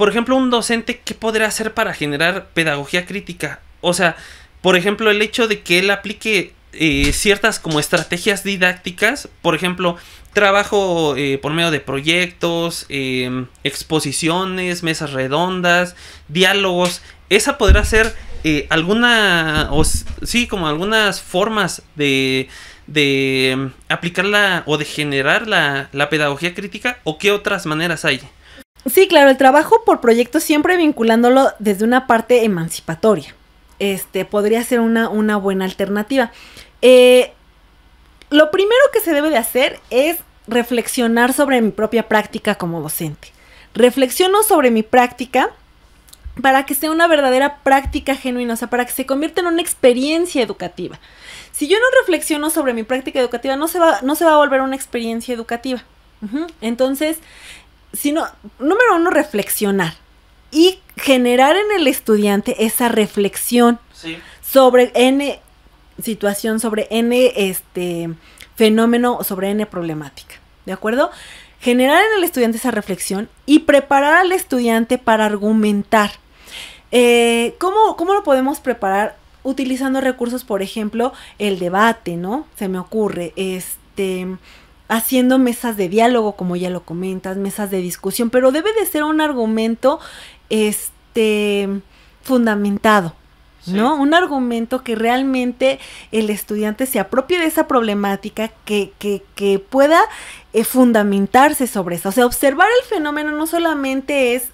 por ejemplo, un docente, ¿qué podrá hacer para generar pedagogía crítica? O sea, por ejemplo, el hecho de que él aplique eh, ciertas como estrategias didácticas, por ejemplo, trabajo eh, por medio de proyectos, em, exposiciones, mesas redondas, diálogos, esa podrá ser eh, alguna, o, sí, como algunas formas de, de em, aplicarla o de generar la, la pedagogía crítica o qué otras maneras hay. Sí, claro, el trabajo por proyecto siempre vinculándolo desde una parte emancipatoria. Este podría ser una, una buena alternativa. Eh, lo primero que se debe de hacer es reflexionar sobre mi propia práctica como docente. Reflexiono sobre mi práctica para que sea una verdadera práctica genuina, o sea, para que se convierta en una experiencia educativa. Si yo no reflexiono sobre mi práctica educativa, no se va, no se va a volver una experiencia educativa. Entonces, sino, número uno, reflexionar y generar en el estudiante esa reflexión sobre N situación, sobre N este, fenómeno, sobre N problemática. ¿De acuerdo? Generar en el estudiante esa reflexión y preparar al estudiante para argumentar. Eh, ¿cómo, ¿Cómo lo podemos preparar? Utilizando recursos, por ejemplo, el debate, ¿no? Se me ocurre, este haciendo mesas de diálogo, como ya lo comentas, mesas de discusión, pero debe de ser un argumento este fundamentado. ¿No? Un argumento que realmente el estudiante se apropie de esa problemática, que, que, pueda eh, fundamentarse sobre eso. O sea, observar el fenómeno no solamente es,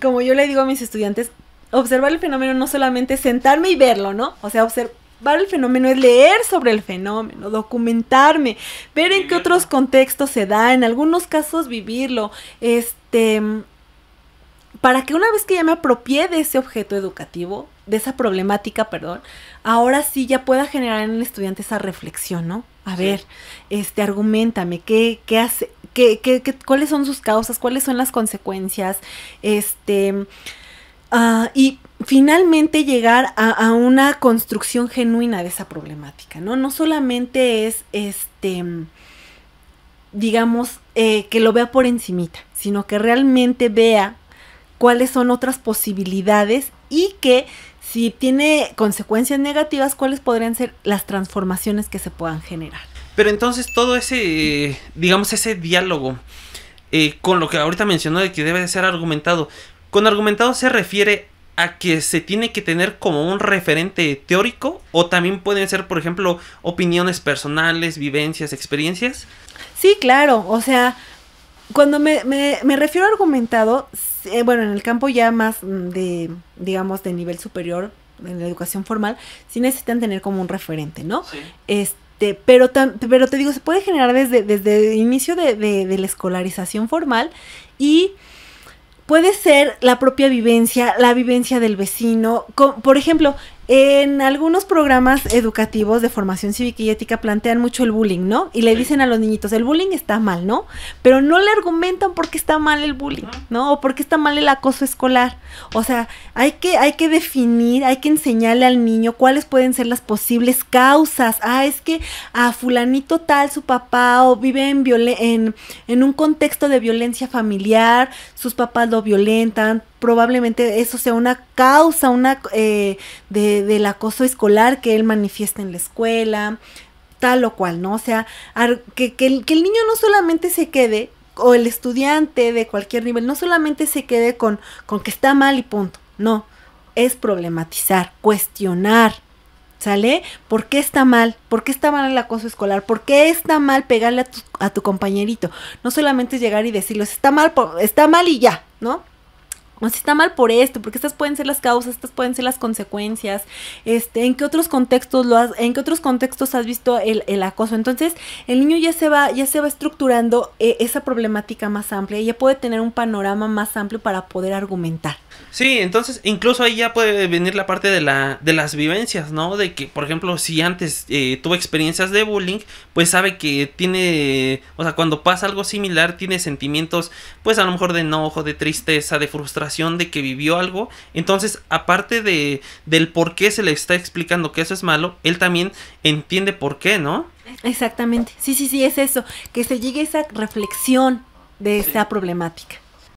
como yo le digo a mis estudiantes, observar el fenómeno no solamente es sentarme y verlo, ¿no? O sea, observar para el fenómeno es leer sobre el fenómeno, documentarme, ver en qué otros contextos se da, en algunos casos vivirlo, este, para que una vez que ya me apropié de ese objeto educativo, de esa problemática, perdón, ahora sí ya pueda generar en el estudiante esa reflexión, ¿no? A ver, este, argumentame, ¿qué, qué hace, qué, qué, cuáles son sus causas, cuáles son las consecuencias, este, ah, y finalmente llegar a, una construcción genuina de esa problemática, ¿no? No solamente es este, digamos, eh, que lo vea por encimita, sino que realmente vea cuáles son otras posibilidades y que si tiene consecuencias negativas, cuáles podrían ser las transformaciones que se puedan generar. Pero entonces todo ese, digamos, ese diálogo eh, con lo que ahorita mencionó de que debe ser argumentado, con argumentado se refiere a que se tiene que tener como un referente teórico o también pueden ser, por ejemplo, opiniones personales, vivencias, experiencias? Sí, claro, o sea, cuando me, refiero a argumentado, eh, bueno, en el campo ya más mm, de, digamos, de nivel superior, en la educación formal, sí necesitan tener como un referente, ¿no? Este, pero, pero te digo, se puede generar desde, desde el inicio de, de la escolarización formal y Puede ser la propia vivencia, la vivencia del vecino. por ejemplo, en algunos programas educativos de formación cívica y ética plantean mucho el bullying, ¿no? Y le dicen a los niñitos, el bullying está mal, ¿no? Pero no le argumentan por qué está mal el bullying, ¿no? O por qué está mal el acoso escolar. O sea, hay que, hay que definir, hay que enseñarle al niño cuáles pueden ser las posibles causas. Ah, es que a fulanito tal, su papá, o vive en, en un contexto de violencia familiar, sus papás lo violentan, probablemente eso sea una causa una, eh, de, del acoso escolar que él manifiesta en la escuela, tal o cual, ¿no? O sea, que, que, el, niño no solamente se quede, o el estudiante de cualquier nivel, no solamente se quede con, con que está mal y punto, no, es problematizar, cuestionar, ¿sale? ¿Por qué está mal? ¿Por qué está mal el acoso escolar? ¿Por qué está mal pegarle a tu, a tu compañerito? No solamente llegar y decirles, está mal, está mal y ya, ¿no? o está mal por esto, porque estas pueden ser las causas, estas pueden ser las consecuencias, este, en qué otros contextos lo has, en qué otros contextos has visto el, acoso. Entonces, el niño ya se va, ya se va estructurando eh, esa problemática más amplia, y ya puede tener un panorama más amplio para poder argumentar. Sí, entonces incluso ahí ya puede venir la parte de, la, de las vivencias, ¿no? De que, por ejemplo, si antes eh, tuvo experiencias de bullying, pues sabe que tiene, o sea, cuando pasa algo similar, tiene sentimientos, pues a lo mejor de enojo, de tristeza, de frustración, de que vivió algo. Entonces, aparte de, del por qué se le está explicando que eso es malo, él también entiende por qué, ¿no? Exactamente, sí, sí, sí, es eso, que se llegue a esa reflexión de esa problemática.